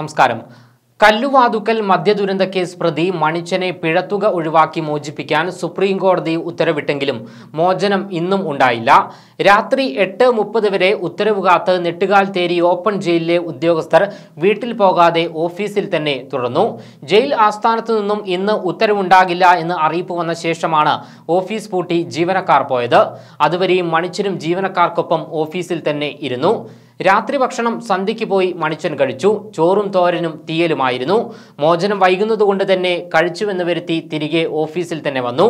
നമസ്കാരം കല്ലുവാതുക്കൽ മദ്യദുരന്ത കേസ് പ്രതി മണിച്ചനെ പിഴത്തുക ഒഴിവാക്കി മോചിപ്പിക്കാൻ സുപ്രീം കോടതി ഉത്തരവിട്ടെങ്കിലും മോചനം ഇന്നും ഉണ്ടായില്ല രാത്രി എട്ട് മുപ്പത് വരെ ഉത്തരവ് കാത്ത് നെട്ടുകാൽ തേരി ഓപ്പൺ ജയിലിലെ ഉദ്യോഗസ്ഥർ വീട്ടിൽ പോകാതെ ഓഫീസിൽ തന്നെ തുടർന്നു ജയിൽ ആസ്ഥാനത്തു നിന്നും ഇന്ന് ഉത്തരവുണ്ടാകില്ല എന്ന് അറിയിപ്പ് വന്ന ശേഷമാണ് ഓഫീസ് പൂട്ടി ജീവനക്കാർ പോയത് അതുവരെയും മണിച്ചനും ജീവനക്കാർക്കൊപ്പം ഓഫീസിൽ തന്നെ ഇരുന്നു രാത്രി ഭക്ഷണം സന്ധ്യയ്ക്ക് പോയി മണിച്ചൻ കഴിച്ചു ചോറും തോരനും തീയലുമായിരുന്നു മോചനം വൈകുന്നതുകൊണ്ട് തന്നെ കഴിച്ചുവെന്ന് വരുത്തി തിരികെ ഓഫീസിൽ തന്നെ വന്നു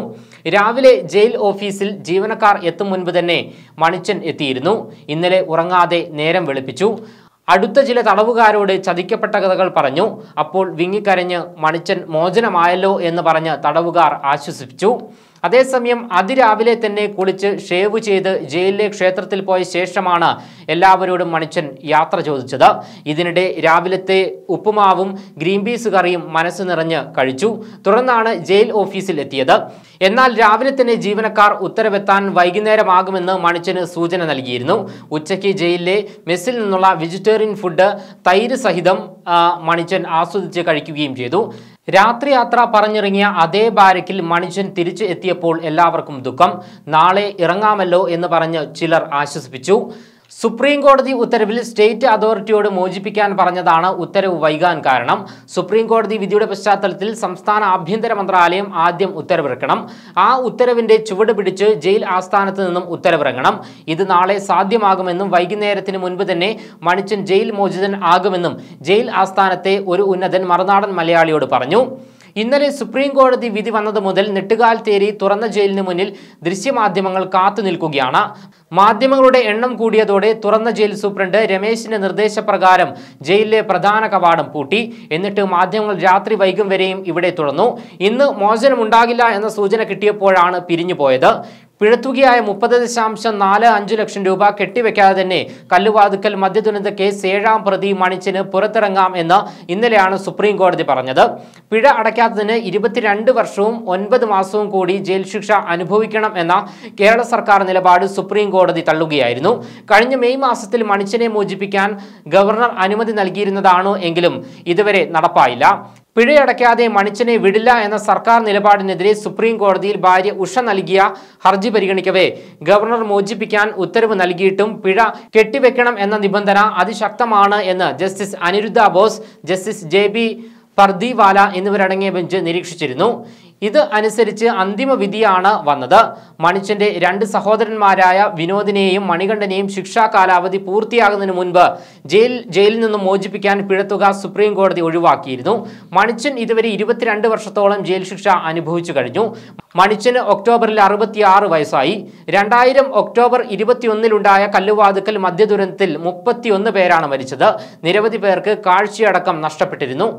രാവിലെ ജയിൽ ഓഫീസിൽ ജീവനക്കാർ എത്തും മുൻപ് തന്നെ മണിച്ചൻ എത്തിയിരുന്നു ഇന്നലെ ഉറങ്ങാതെ നേരം വെളുപ്പിച്ചു അടുത്ത ചില തടവുകാരോട് ചതിക്കപ്പെട്ട കഥകൾ പറഞ്ഞു അപ്പോൾ വിങ്ങിക്കരഞ്ഞ് മണിച്ചൻ മോചനമായല്ലോ എന്ന് പറഞ്ഞ് തടവുകാർ ആശ്വസിപ്പിച്ചു അതേസമയം അതിരാവിലെ തന്നെ കുളിച്ച് ഷേവ് ചെയ്ത് ജയിലിലെ ക്ഷേത്രത്തിൽ പോയ ശേഷമാണ് എല്ലാവരോടും മണിച്ചൻ യാത്ര ചോദിച്ചത് ഇതിനിടെ രാവിലത്തെ ഉപ്പുമാവും ഗ്രീൻ പീസ് കറിയും മനസ്സ് നിറഞ്ഞ് കഴിച്ചു തുടർന്നാണ് ജയിൽ ഓഫീസിൽ എത്തിയത് എന്നാൽ രാവിലെ തന്നെ ജീവനക്കാർ ഉത്തരവെത്താൻ വൈകുന്നേരമാകുമെന്ന് മണിച്ചന് സൂചന നൽകിയിരുന്നു ഉച്ചയ്ക്ക് ജയിലിലെ മെസ്സിൽ നിന്നുള്ള വെജിറ്റേറിയൻ ഫുഡ് തൈര് സഹിതം മണിച്ചൻ ആസ്വദിച്ച് കഴിക്കുകയും ചെയ്തു രാത്രി യാത്ര പറഞ്ഞിറങ്ങിയ അതേ ബാരക്കിൽ മണിജൻ തിരിച്ചു എത്തിയപ്പോൾ എല്ലാവർക്കും ദുഃഖം നാളെ ഇറങ്ങാമല്ലോ എന്ന് പറഞ്ഞ് ചിലർ ആശ്വസിപ്പിച്ചു സുപ്രീം കോടതി ഉത്തരവിൽ സ്റ്റേറ്റ് അതോറിറ്റിയോട് മോചിപ്പിക്കാൻ പറഞ്ഞതാണ് ഉത്തരവ് വൈകാൻ കാരണം സുപ്രീം കോടതി വിധിയുടെ പശ്ചാത്തലത്തിൽ സംസ്ഥാന ആഭ്യന്തര മന്ത്രാലയം ആദ്യം ഉത്തരവിറക്കണം ആ ഉത്തരവിന്റെ ചുവട് പിടിച്ച് ജയിൽ ആസ്ഥാനത്ത് നിന്നും ഉത്തരവിറങ്ങണം ഇത് നാളെ സാധ്യമാകുമെന്നും വൈകുന്നേരത്തിന് മുൻപ് തന്നെ മണിച്ചൻ ജയിൽ മോചിതൻ ആകുമെന്നും ജയിൽ ആസ്ഥാനത്തെ ഒരു ഉന്നതൻ മറുനാടൻ മലയാളിയോട് പറഞ്ഞു ഇന്നലെ സുപ്രീം കോടതി വിധി വന്നത് മുതൽ നെട്ടുകാൽ തേരി തുറന്ന ജയിലിന് മുന്നിൽ ദൃശ്യമാധ്യമങ്ങൾ കാത്തു നിൽക്കുകയാണ് മാധ്യമങ്ങളുടെ എണ്ണം കൂടിയതോടെ തുറന്ന ജയിൽ സൂപ്രണ്ട് രമേശിന്റെ നിർദ്ദേശപ്രകാരം ജയിലിലെ പ്രധാന കവാടം പൂട്ടി എന്നിട്ട് മാധ്യമങ്ങൾ രാത്രി വൈകും വരെയും ഇവിടെ തുറന്നു ഇന്ന് മോചനമുണ്ടാകില്ല എന്ന സൂചന കിട്ടിയപ്പോഴാണ് പിരിഞ്ഞുപോയത് പിഴത്തുകയായ മുപ്പത് ദശാംശം നാല് അഞ്ച് ലക്ഷം രൂപ കെട്ടിവെക്കാതെ തന്നെ കല്ലുവാതുക്കൽ ദുരന്ത കേസ് ഏഴാം പ്രതി മണിച്ചിന് പുറത്തിറങ്ങാം എന്ന് ഇന്നലെയാണ് സുപ്രീം കോടതി പറഞ്ഞത് പിഴ അടയ്ക്കാത്തതിന് ഇരുപത്തിരണ്ട് വർഷവും ഒൻപത് മാസവും കൂടി ജയിൽ ശിക്ഷ അനുഭവിക്കണം എന്ന കേരള സർക്കാർ നിലപാട് സുപ്രീം കോടതി തള്ളുകയായിരുന്നു കഴിഞ്ഞ മെയ് മാസത്തിൽ മണിച്ചിനെ മോചിപ്പിക്കാൻ ഗവർണർ അനുമതി നൽകിയിരുന്നതാണോ എങ്കിലും ഇതുവരെ നടപ്പായില്ല പിഴയടയ്ക്കാതെ മണിച്ചനെ വിടില്ല എന്ന സർക്കാർ നിലപാടിനെതിരെ സുപ്രീം കോടതിയിൽ ഭാര്യ ഉഷ നൽകിയ ഹർജി പരിഗണിക്കവേ ഗവർണർ മോചിപ്പിക്കാൻ ഉത്തരവ് നൽകിയിട്ടും പിഴ കെട്ടിവെക്കണം എന്ന നിബന്ധന അതിശക്തമാണ് എന്ന് justice Aniruddha Bose justice J Pardiwala എന്നിവരടങ്ങിയ ബെഞ്ച് നിരീക്ഷിച്ചിരുന്നു ഇത് അനുസരിച്ച് അന്തിമ വിധിയാണ് വന്നത് മണിച്ചന്റെ രണ്ട് സഹോദരന്മാരായ വിനോദിനെയും മണികണ്ഠനെയും ശിക്ഷാ കാലാവധി പൂർത്തിയാകുന്നതിന് മുൻപ് ജയിൽ ജയിലിൽ നിന്ന് മോചിപ്പിക്കാൻ പിഴത്തുക സുപ്രീം കോടതി ഒഴിവാക്കിയിരുന്നു മണിച്ചൻ ഇതുവരെ ഇരുപത്തിരണ്ട് വർഷത്തോളം ജയിൽ ശിക്ഷ അനുഭവിച്ചു കഴിഞ്ഞു മണിച്ചന് ഒക്ടോബറിൽ അറുപത്തിയാറ് വയസ്സായി രണ്ടായിരം ഒക്ടോബർ ഇരുപത്തിയൊന്നിലുണ്ടായ കല്ലുവാതുക്കൽ മദ്യദുരന്തത്തിൽ മുപ്പത്തിയൊന്ന് പേരാണ് മരിച്ചത് നിരവധി പേർക്ക് കാഴ്ചയടക്കം നഷ്ടപ്പെട്ടിരുന്നു